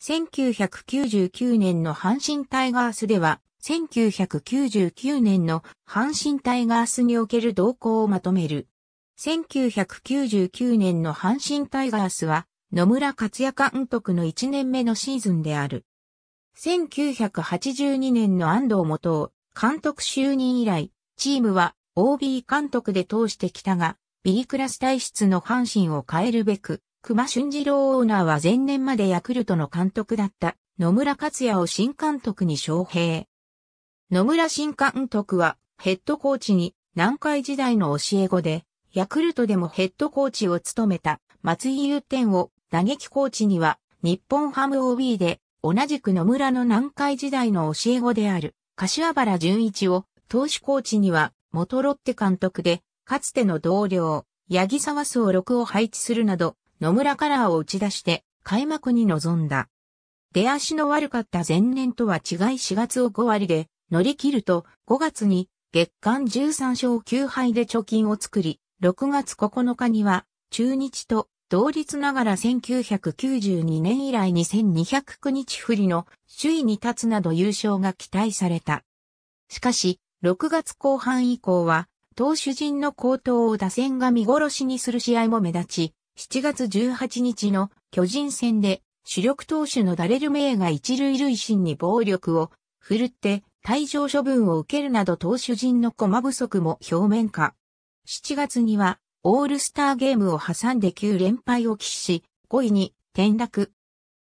1999年の阪神タイガースでは、1999年の阪神タイガースにおける動向をまとめる。1999年の阪神タイガースは、野村克也監督の1年目のシーズンである。1982年の安藤元監督就任以来、チームは OB 監督で通してきたが、B クラス体質の阪神を変えるべく、熊俊二郎オーナーは前年までヤクルトの監督だった野村克也を新監督に招聘。野村新監督はヘッドコーチに南海時代の教え子で、ヤクルトでもヘッドコーチを務めた松井雄天を打撃コーチには日本ハム OB で同じく野村の南海時代の教え子である柏原淳一を投手コーチには元ロッテ監督でかつての同僚八木沢総六を配置するなど野村カラーを打ち出して開幕に臨んだ。出足の悪かった前年とは違い4月を5割で乗り切ると5月に月間13勝9敗で貯金を作り、6月9日には中日と同率ながら1992年以来2209日振りの首位に立つなど優勝が期待された。しかし、6月後半以降は、投手陣の高騰を打線が見殺しにする試合も目立ち、7月18日の巨人戦で主力投手のダレルメイが一塁塁審に暴力を振るって退場処分を受けるなど投手陣の駒不足も表面化。7月にはオールスターゲームを挟んで9連敗を喫し、5位に転落。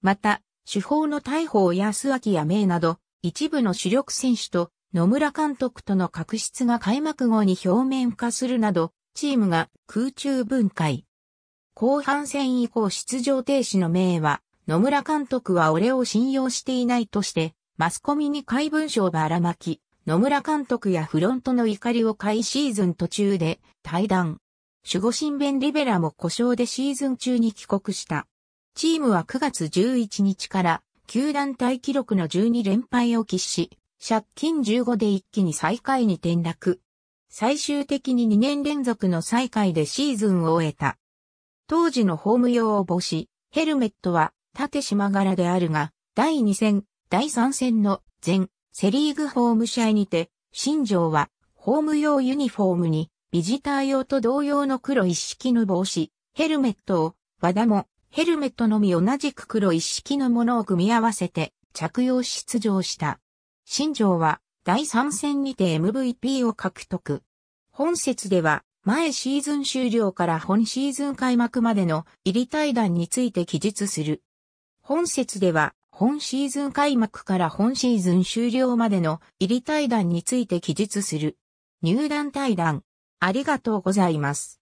また、主砲の大砲安明や明など、一部の主力選手と野村監督との確執が開幕後に表面化するなど、チームが空中分解。後半戦以降出場停止の命は、野村監督は俺を信用していないとして、マスコミに怪文書をばらまき、野村監督やフロントの怒りを買いシーズン途中で対談。守護神弁リベラも故障でシーズン中に帰国した。チームは9月11日から球団体記録の12連敗を喫し、借金15で一気に最下位に転落。最終的に2年連続の最下位でシーズンを終えた。当時のホーム用を帽子、ヘルメットは縦縞柄であるが、第2戦、第3戦の全セリーグホーム試合にて、新庄はホーム用ユニフォームにビジター用と同様の黒一式の帽子、ヘルメットを、和田もヘルメットのみ同じく黒一式のものを組み合わせて着用出場した。新庄は第3戦にて MVP を獲得。本節では前シーズン終了から本シーズン開幕までの入り対談について記述する。本節では、本シーズン開幕から本シーズン終了までの入り対談について記述する。入団対談。ありがとうございます。